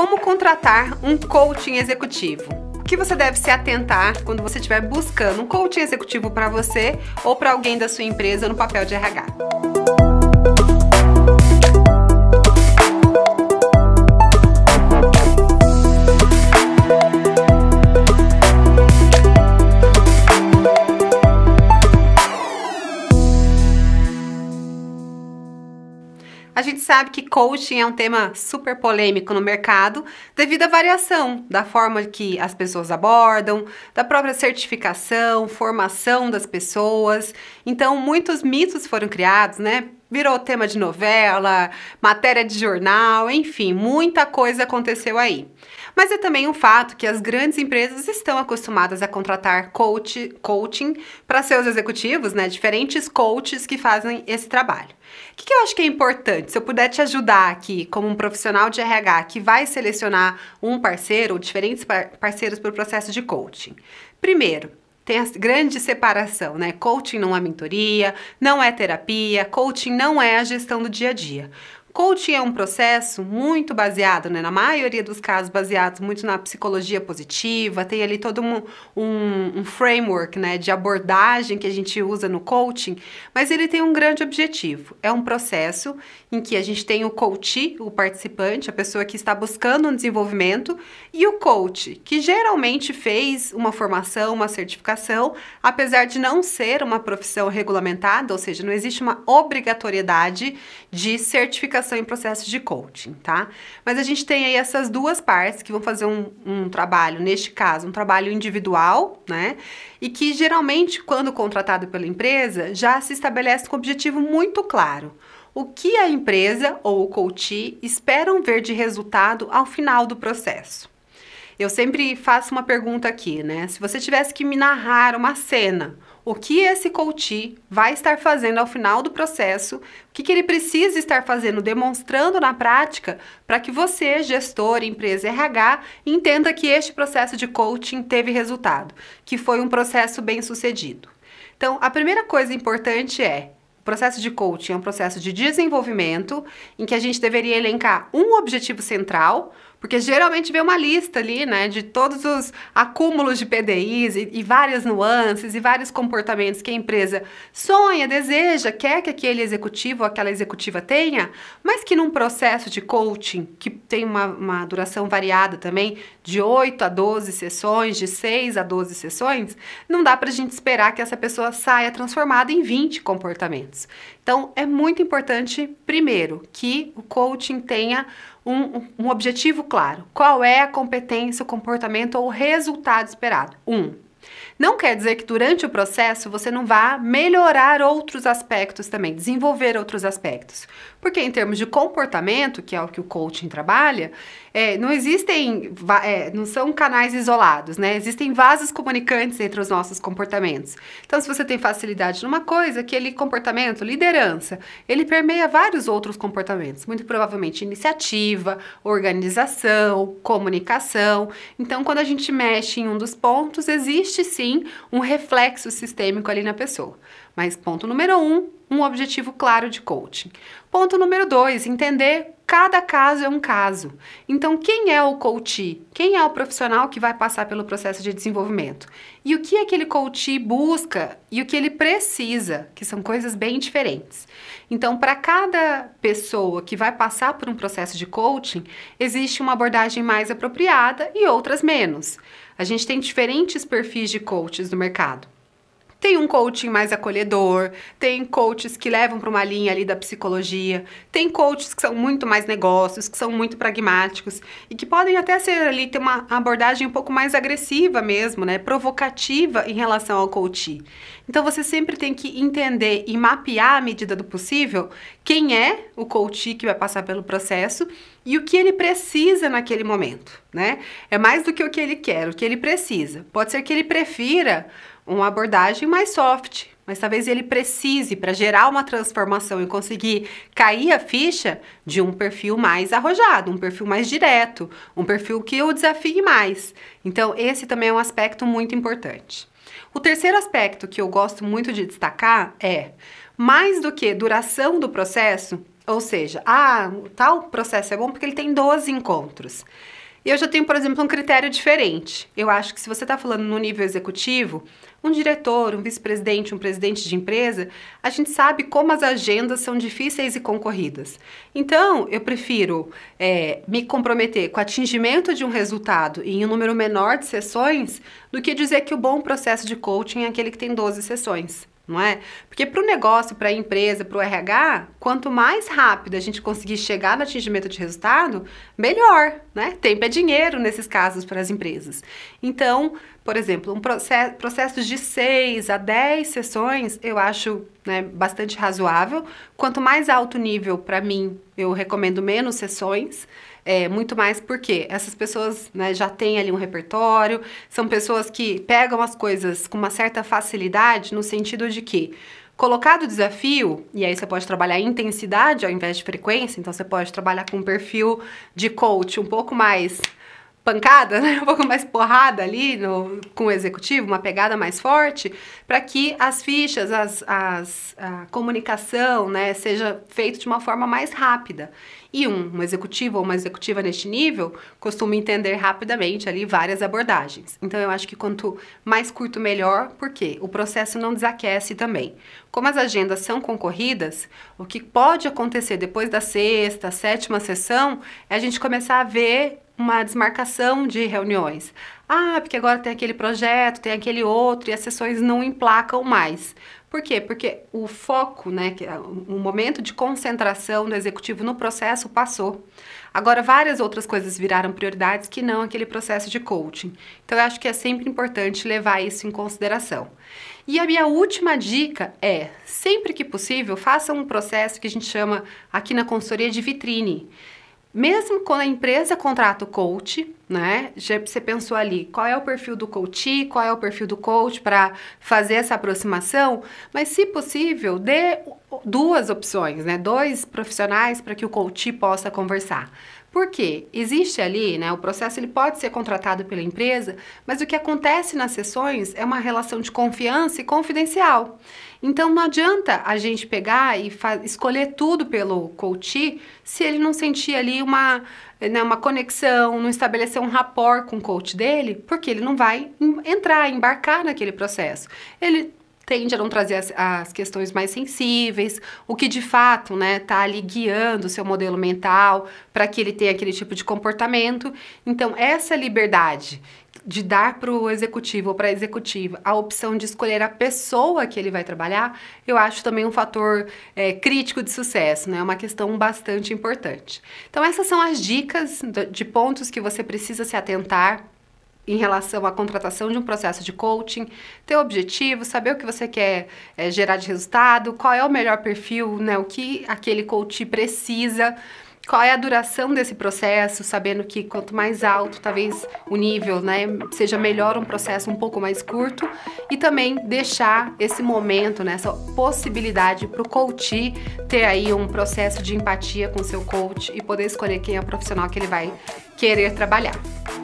Como contratar um coaching executivo? O que você deve se atentar quando você estiver buscando um coaching executivo para você ou para alguém da sua empresa no papel de RH? sabe que coaching é um tema super polêmico no mercado devido à variação da forma que as pessoas abordam, da própria certificação, formação das pessoas. Então, muitos mitos foram criados, né? Virou tema de novela, matéria de jornal, enfim, muita coisa aconteceu aí mas é também um fato que as grandes empresas estão acostumadas a contratar coach, coaching para seus executivos, né? Diferentes coaches que fazem esse trabalho. O que, que, eu acho que é importante? Se eu puder te ajudar aqui, como um profissional de RH que vai selecionar um parceiro ou diferentes par parceiros para o processo de coaching. Primeiro, tem a grande separação, né? Coaching não é mentoria, não é terapia, coaching não é a gestão do dia a dia. Coaching é um processo muito baseado, né, na maioria dos casos, baseado muito na psicologia positiva, tem ali todo um, um, um, framework né, de abordagem que a gente usa no coaching, mas ele tem um grande objetivo. É um processo em que a gente tem o coachee, o participante, a pessoa que está buscando um desenvolvimento, e o coach, que geralmente fez uma formação, uma certificação, apesar de não ser uma profissão regulamentada, ou seja, não existe uma obrigatoriedade de certificação comunicação em processos de coaching, tá? Mas a gente tem aí essas duas partes que vão fazer um, um trabalho, neste caso, um trabalho individual, né? E que geralmente, quando contratado pela empresa, já se estabelece com um objetivo muito claro o que a empresa ou o coach esperam ver de resultado ao final do processo. Eu sempre faço uma pergunta aqui, né? Se você tivesse que me narrar uma cena, o que esse coach vai estar fazendo ao final do processo, o que, que ele precisa estar fazendo, demonstrando na prática, para que você, gestor, empresa RH, entenda que este processo de coaching teve resultado, que foi um processo bem sucedido. Então, a primeira coisa importante é o processo de coaching é um processo de desenvolvimento em que a gente deveria elencar um objetivo central, porque geralmente vem uma lista ali, né, de todos os acúmulos de PDIs e, e várias nuances e vários comportamentos que a empresa sonha, deseja, quer que aquele executivo ou aquela executiva tenha, mas que num processo de coaching, que tem uma, uma duração variada também, de 8 a 12 sessões, de 6 a 12 sessões, não dá para a gente esperar que essa pessoa saia transformada em 20 comportamentos. Então, é muito importante, primeiro, que o coaching tenha um, um objetivo claro. Qual é a competência, o comportamento ou o resultado esperado? Um, não quer dizer que durante o processo você não vá melhorar outros aspectos também, desenvolver outros aspectos. Porque em termos de comportamento, que é o que o coaching trabalha, é, não existem, é, não são canais isolados, né? Existem vasos comunicantes entre os nossos comportamentos. Então, se você tem facilidade numa coisa, aquele comportamento, liderança, ele permeia vários outros comportamentos, muito provavelmente iniciativa, organização, comunicação. Então, quando a gente mexe em um dos pontos, existe existe sim um reflexo sistêmico ali na pessoa. Mas ponto número um, um objetivo claro de coaching. Ponto número dois, entender cada caso é um caso. Então, quem é o coach? Quem é o profissional que vai passar pelo processo de desenvolvimento? E o que aquele coach busca e o que ele precisa, que são coisas bem diferentes. Então, para cada pessoa que vai passar por um processo de coaching, existe uma abordagem mais apropriada e outras menos. A gente tem diferentes perfis de coaches no mercado. Tem um coaching mais acolhedor, tem coaches que levam para uma linha ali da psicologia, tem coaches que são muito mais negócios, que são muito pragmáticos e que podem até ser ali ter uma abordagem um pouco mais agressiva mesmo, né, provocativa em relação ao coaching. Então você sempre tem que entender e mapear à medida do possível quem é o coach que vai passar pelo processo e o que ele precisa naquele momento, né? É mais do que o que ele quer, o que ele precisa. Pode ser que ele prefira uma abordagem mais soft, mas talvez ele precise para gerar uma transformação e conseguir cair a ficha de um perfil mais arrojado, um perfil mais direto, um perfil que o desafie mais. Então, esse também é um aspecto muito importante. O terceiro aspecto que eu gosto muito de destacar é mais do que duração do processo, ou seja, ah, tal processo é bom porque ele tem 12 encontros. E eu já tenho, por exemplo, um critério diferente. Eu acho que se você está falando no nível executivo, um diretor, um vice-presidente, um presidente de empresa, a gente sabe como as agendas são difíceis e concorridas. Então, eu prefiro é, me comprometer com o atingimento de um resultado em um número menor de sessões do que dizer que o bom processo de coaching é aquele que tem 12 sessões não é? Porque para o negócio, para a empresa, para o RH, quanto mais rápido a gente conseguir chegar no atingimento de resultado, melhor, né? Tempo é dinheiro nesses casos para as empresas. Então, por exemplo, um processo, de 6 a 10 sessões, eu acho né, bastante razoável. Quanto mais alto nível, para mim, eu recomendo menos sessões. É, muito mais porque essas pessoas né, já têm ali um repertório, são pessoas que pegam as coisas com uma certa facilidade, no sentido de que Colocado o desafio, e aí você pode trabalhar intensidade ao invés de frequência, então você pode trabalhar com um perfil de coach um pouco mais pancada, né? um pouco mais porrada ali no, com o executivo, uma pegada mais forte, para que as fichas, as, as, a comunicação né, seja feita de uma forma mais rápida. E um, um executivo ou uma executiva neste nível costuma entender rapidamente ali várias abordagens. Então eu acho que quanto mais curto, melhor, porque o processo não desaquece também. Como as agendas são concorridas, o que pode acontecer depois da sexta, sétima sessão é a gente começar a ver uma desmarcação de reuniões. Ah, porque agora tem aquele projeto, tem aquele outro e as sessões não emplacam mais. Por quê? Porque o foco, né, é o momento de concentração do executivo no processo passou. Agora, várias outras coisas viraram prioridades que não aquele processo de coaching. Então, eu acho que é sempre importante levar isso em consideração. E a minha última dica é: sempre que possível, faça um processo que a gente chama aqui na consultoria de vitrine mesmo quando a empresa contrata o coach, né? Já você pensou ali, qual é o perfil do coach, qual é o perfil do coach para fazer essa aproximação, mas se possível, dê duas opções, né? Dois profissionais para que o coach possa conversar. Porque existe ali, né, o processo ele pode ser contratado pela empresa, mas o que acontece nas sessões é uma relação de confiança e confidencial. Então não adianta a gente pegar e escolher tudo pelo coach se ele não sentir ali uma, né, uma conexão, não estabelecer um rapport com o coach dele, porque ele não vai entrar, embarcar naquele processo. Ele tende a não trazer as, as, questões mais sensíveis, o que de fato né, tá ali guiando o seu modelo mental para que ele tenha aquele tipo de comportamento. Então, essa liberdade de dar para o executivo ou para a executiva a opção de escolher a pessoa que ele vai trabalhar, eu acho também um fator é, crítico de sucesso, né? É uma questão bastante importante. Então, essas são as dicas de pontos que você precisa se atentar em relação à contratação de um processo de coaching, ter objetivo, saber o que você quer é, gerar de resultado, qual é o melhor perfil, né? o que aquele coach precisa qual é a duração desse processo, sabendo que quanto mais alto, talvez o nível, né, seja melhor um processo um pouco mais curto e também deixar esse momento, né, essa possibilidade para o coach ter aí um processo de empatia com seu coach e poder escolher quem é o profissional que ele vai querer trabalhar.